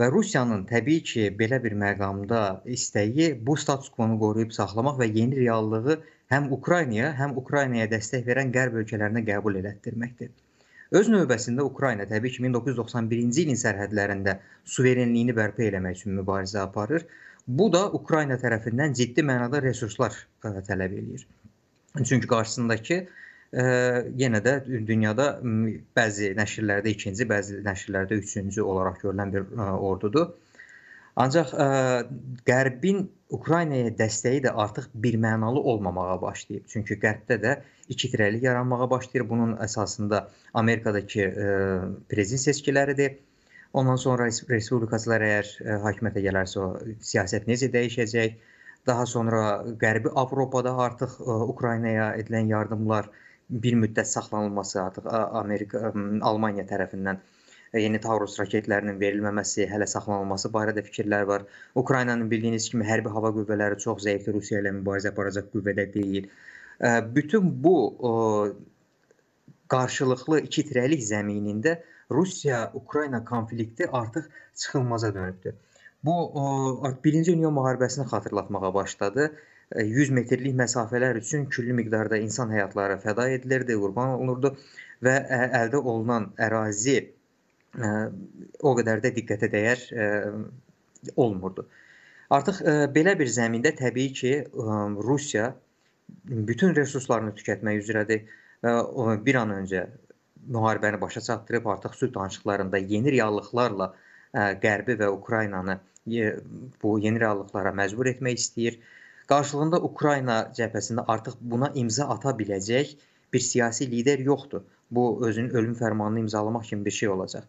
Və Rusiyanın təbii ki, belə bir məqamda istəyi bu status-kvonu qoruyub saxlamaq və yeni reallığı həm Ukraynaya, həm Ukraynaya dəstək verən qərb ölkələrinə qəbul elətdirməkdir. Öz növbəsində Ukrayna təbii ki, 1991-ci ilin sərhədlərində suverenliyini bərpa eləmək üçün mübarizə aparır. Bu da Ukrayna tərəfindən ciddi mənada resurslar tələb eləyir. Çünki qarşısındakı yenə də dünyada bəzi nəşrlərdə ikinci, bəzi nəşrlərdə üçüncü olaraq görülən bir e, ordudur. Ancaq ə, e, Qərbin Ukraynaya dəstəyi də artıq birmənalı olmamağa başlayıb. Çünki Qərbdə də iki tirəli yaranmağa başlayır. Bunun əsasında Amerikadakı ə, e, prezident seçkiləridir. Ondan sonra respublikaçılar əgər ə, hakimiyyətə gələrsə, siyasət necə dəyişəcək? Daha sonra Qərbi Avropada artıq ə, Ukraynaya edilən yardımlar ə, bir müddət saxlanılması, artıq Amerika Almaniya tərəfindən yeni Taurus raketlərinin verilməməsi, hələ saxlanılması barədə fikirlər var. Ukraynanın bildiyiniz kimi hərbi hava qüvvələri çox zəifdir, Rusiya ilə mübarizə aparacaq qüvvədə deyil. Bütün bu qarşılıqlı iki tirəlik zəminində Rusiya-Ukrayna konflikti artıq çıxılmaza dönübdür. Bu e, birinci dünya müharibəsini xatırlatmağa başladı. 100 e, metrlik məsafələr üçün külli miqdarda insan həyatları fəda edilirdi, qurban olunurdu və e, əldə olunan ərazi o qədər də diqqətə dəyər olmurdu. Artıq belə bir zəmində təbii ki, Rusiya bütün resurslarını tükətmək üzrədir. Bir an öncə müharibəni başa çatdırıb artıq sülh danışıqlarında yeni reallıqlarla Qərbi və Ukraynanı e, bu yeni reallıqlara məcbur etmək istəyir. Qarşılığında Ukrayna cəbhəsində artıq buna imza ata biləcək bir siyasi lider yoxdur. Bu özünün ölüm fərmanını imzalamaq kimi bir şey olacaq.